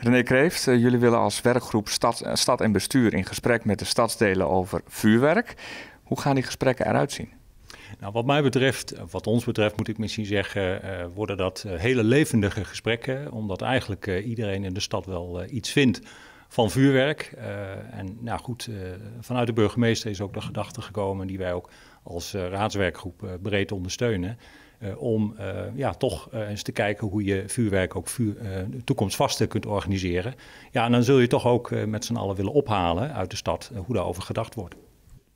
René Kreeft, eh, jullie willen als werkgroep stad, eh, stad en bestuur in gesprek met de stadsdelen over vuurwerk. Hoe gaan die gesprekken eruit zien? Nou, wat mij betreft, eh, wat ons betreft moet ik misschien zeggen, worden dat hele levendige gesprekken, omdat eigenlijk iedereen in de stad wel iets vindt van vuurwerk. en nou goed, vanuit de burgemeester is ook de gedachte gekomen die wij ook als eh, raadswerkgroep eh, breed ondersteunen. Eh, om ja, toch eens te kijken hoe je vuurwerk ook vuur, toekomstvaster kunt organiseren. Ja, en dan zul je toch ook met z'n allen willen ophalen uit de stad hoe daarover gedacht wordt.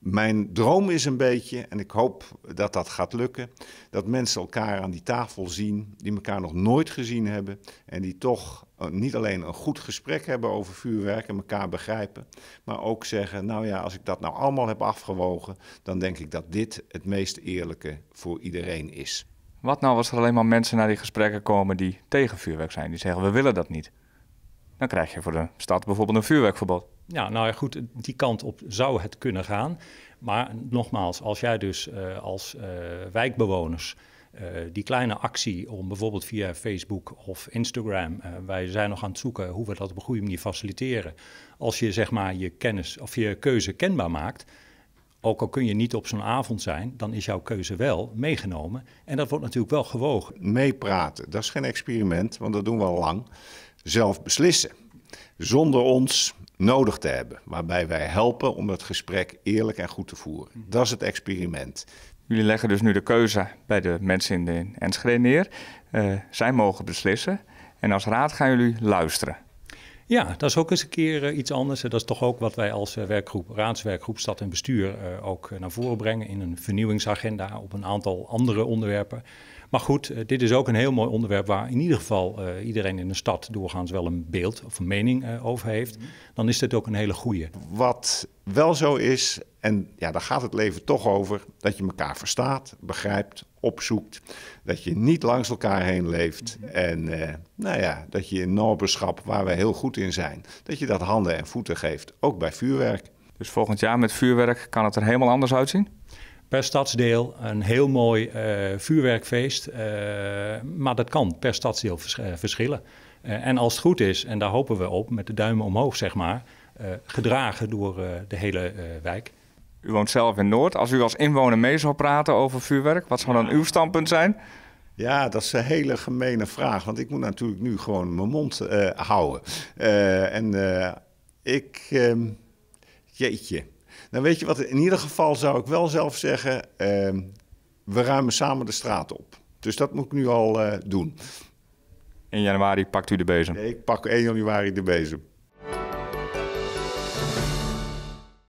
Mijn droom is een beetje, en ik hoop dat dat gaat lukken, dat mensen elkaar aan die tafel zien die elkaar nog nooit gezien hebben en die toch eh, niet alleen een goed gesprek hebben over vuurwerk en elkaar begrijpen, maar ook zeggen, nou ja, als ik dat nou allemaal heb afgewogen, dan denk ik dat dit het meest eerlijke voor iedereen is. Wat nou als er alleen maar mensen naar die gesprekken komen die tegen vuurwerk zijn, die zeggen we willen dat niet? Dan krijg je voor de stad bijvoorbeeld een vuurwerkverbod ja, nou ja, goed, die kant op zou het kunnen gaan. Maar nogmaals, als jij dus eh, als eh, wijkbewoners eh, die kleine actie om bijvoorbeeld via Facebook of Instagram, wij zijn nog aan het zoeken hoe we dat op een goede manier faciliteren. Als je zeg maar je kennis of je keuze kenbaar maakt, ook al kun je niet op zo'n avond zijn, dan is jouw keuze wel meegenomen. En dat wordt natuurlijk wel gewogen. Meepraten, dat is geen experiment, want dat doen we al lang. Zelf beslissen. Zonder ons nodig te hebben. Waarbij wij helpen om het gesprek eerlijk en goed te voeren. Mhm. Dat is het experiment. Jullie leggen dus nu de keuze bij de mensen in de Enschede neer. Eh, zij mogen beslissen. En als raad gaan jullie luisteren. Ja, dat is ook eens een keer eh, iets anders. Dat is toch ook wat wij als eh, werkgroep, raadswerkgroep Stad en Bestuur ook naar voren brengen in een vernieuwingsagenda op een aantal andere onderwerpen. Maar goed, eh, dit is ook een heel mooi onderwerp waar in ieder geval eh, iedereen in de stad doorgaans wel een beeld of een mening eh, over heeft. Dan is dit ook een hele goede. Wat wel zo is, en ja, daar gaat het leven toch over, dat je elkaar verstaat, begrijpt, opzoekt. Dat je niet langs elkaar heen leeft. En nou ja, dat je in naberschap, waar we heel goed in zijn, dat je dat handen en voeten geeft, ook bij vuurwerk. Dus volgend jaar met vuurwerk kan het er helemaal anders uitzien? per stadsdeel een heel mooi eh, vuurwerkfeest. Eh, maar dat kan per stadsdeel eh, verschillen. en als het goed is, en daar hopen we op, met de duimen omhoog zeg maar, gedragen door de hele wijk. U woont zelf in Noord. Als u als inwoner mee zou praten over vuurwerk, wat zou dan uw standpunt zijn? Ja, dat is een hele gemene vraag. Want ik moet natuurlijk nu gewoon mijn mond houden. en ik. Ehm, jeetje. Dan nou, weet je wat? In ieder geval zou ik wel zelf zeggen: ehm, we ruimen samen de straat op. Dus dat moet ik nu al eh, doen. In januari pakt u de bezem? Nee, ik pak 1 januari de bezem.